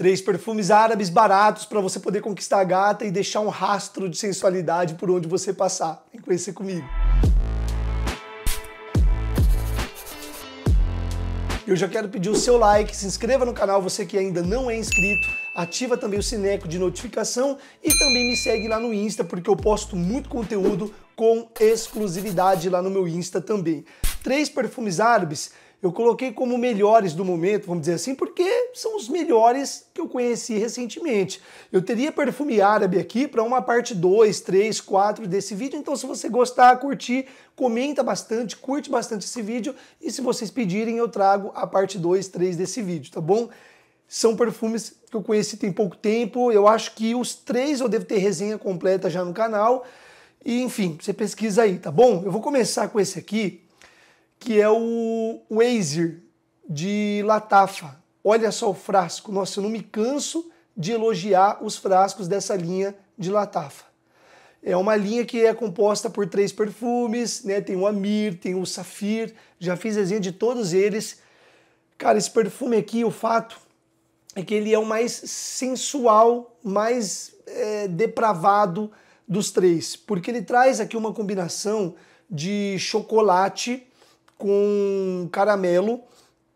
Três perfumes árabes baratos para você poder conquistar a gata e deixar um rastro de sensualidade por onde você passar. Vem conhecer comigo. Eu já quero pedir o seu like, se inscreva no canal você que ainda não é inscrito, ativa também o sineco de notificação e também me segue lá no Insta porque eu posto muito conteúdo com exclusividade lá no meu Insta também. Três perfumes árabes eu coloquei como melhores do momento, vamos dizer assim, porque são os melhores que eu conheci recentemente. Eu teria perfume árabe aqui para uma parte 2, 3, 4 desse vídeo. Então, se você gostar, curtir, comenta bastante, curte bastante esse vídeo. E se vocês pedirem, eu trago a parte 2, 3 desse vídeo, tá bom? São perfumes que eu conheci tem pouco tempo. Eu acho que os três eu devo ter resenha completa já no canal. E enfim, você pesquisa aí, tá bom? Eu vou começar com esse aqui que é o, o de Latafa. Olha só o frasco. Nossa, eu não me canso de elogiar os frascos dessa linha de Latafa. É uma linha que é composta por três perfumes, né? Tem o Amir, tem o Safir, já fiz resenha de todos eles. Cara, esse perfume aqui, o fato é que ele é o mais sensual, mais é, depravado dos três, porque ele traz aqui uma combinação de chocolate com caramelo,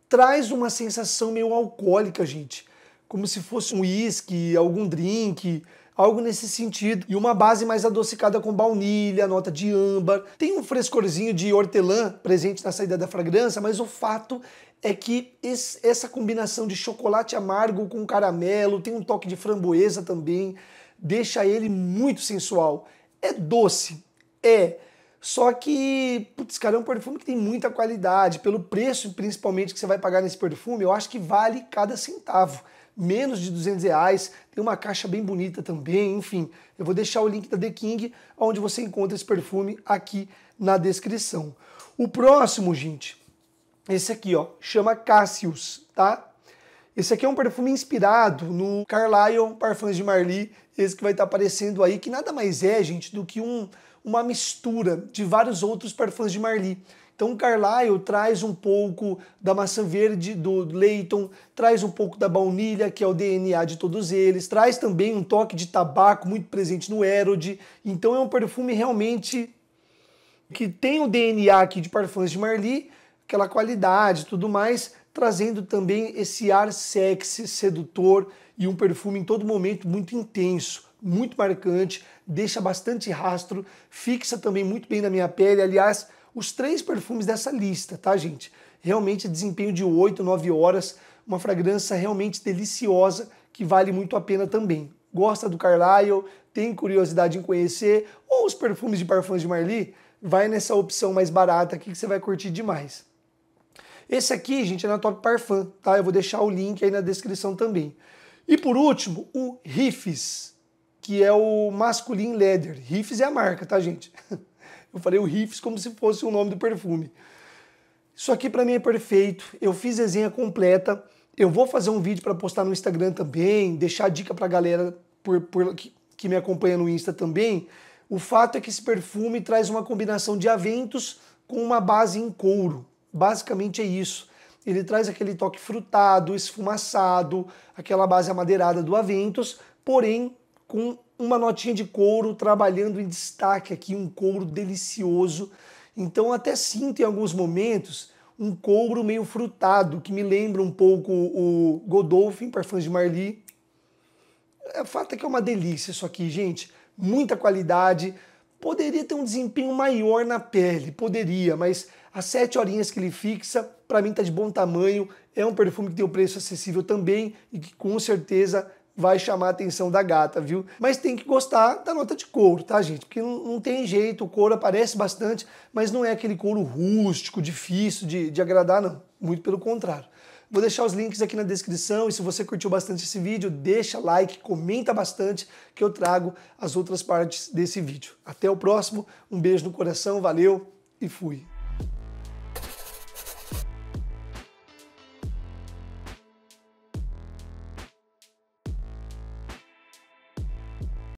traz uma sensação meio alcoólica, gente. Como se fosse um uísque, algum drink, algo nesse sentido. E uma base mais adocicada com baunilha, nota de âmbar. Tem um frescorzinho de hortelã presente na saída da fragrância, mas o fato é que esse, essa combinação de chocolate amargo com caramelo, tem um toque de framboesa também, deixa ele muito sensual. É doce, é, só que, putz, cara, é um perfume que tem muita qualidade. Pelo preço, principalmente, que você vai pagar nesse perfume, eu acho que vale cada centavo. Menos de 200 reais, tem uma caixa bem bonita também, enfim. Eu vou deixar o link da The King, onde você encontra esse perfume, aqui na descrição. O próximo, gente, esse aqui, ó, chama Cassius, tá? Esse aqui é um perfume inspirado no Carlyle Parfums de Marly, esse que vai estar tá aparecendo aí, que nada mais é, gente, do que um, uma mistura de vários outros perfumes de Marly. Então o Carlyle traz um pouco da maçã verde do Leighton, traz um pouco da baunilha, que é o DNA de todos eles, traz também um toque de tabaco muito presente no Herod. Então é um perfume realmente que tem o DNA aqui de Parfums de Marly, aquela qualidade e tudo mais, trazendo também esse ar sexy, sedutor e um perfume em todo momento muito intenso, muito marcante, deixa bastante rastro, fixa também muito bem na minha pele. Aliás, os três perfumes dessa lista, tá, gente? Realmente desempenho de 8, 9 horas, uma fragrância realmente deliciosa que vale muito a pena também. Gosta do Carlyle, tem curiosidade em conhecer, ou os perfumes de Parfums de Marly, vai nessa opção mais barata aqui que você vai curtir demais. Esse aqui, gente, é na Top Parfum, tá? Eu vou deixar o link aí na descrição também. E por último, o Riffs, que é o Masculine Leather. Riffs é a marca, tá, gente? Eu falei o Riffs como se fosse o nome do perfume. Isso aqui para mim é perfeito. Eu fiz resenha completa. Eu vou fazer um vídeo para postar no Instagram também, deixar dica para a galera por, por, que, que me acompanha no Insta também. O fato é que esse perfume traz uma combinação de aventos com uma base em couro basicamente é isso. Ele traz aquele toque frutado, esfumaçado, aquela base amadeirada do Aventus, porém com uma notinha de couro trabalhando em destaque aqui, um couro delicioso. Então até sinto em alguns momentos um couro meio frutado, que me lembra um pouco o Godolphin Parfums de Marly. O é, fato é que é uma delícia isso aqui, gente. Muita qualidade, Poderia ter um desempenho maior na pele, poderia, mas as sete horinhas que ele fixa, para mim tá de bom tamanho, é um perfume que tem um preço acessível também e que com certeza vai chamar a atenção da gata, viu? Mas tem que gostar da nota de couro, tá, gente? Porque não, não tem jeito, o couro aparece bastante, mas não é aquele couro rústico, difícil de, de agradar, não. Muito pelo contrário. Vou deixar os links aqui na descrição e se você curtiu bastante esse vídeo, deixa like, comenta bastante que eu trago as outras partes desse vídeo. Até o próximo, um beijo no coração, valeu e fui!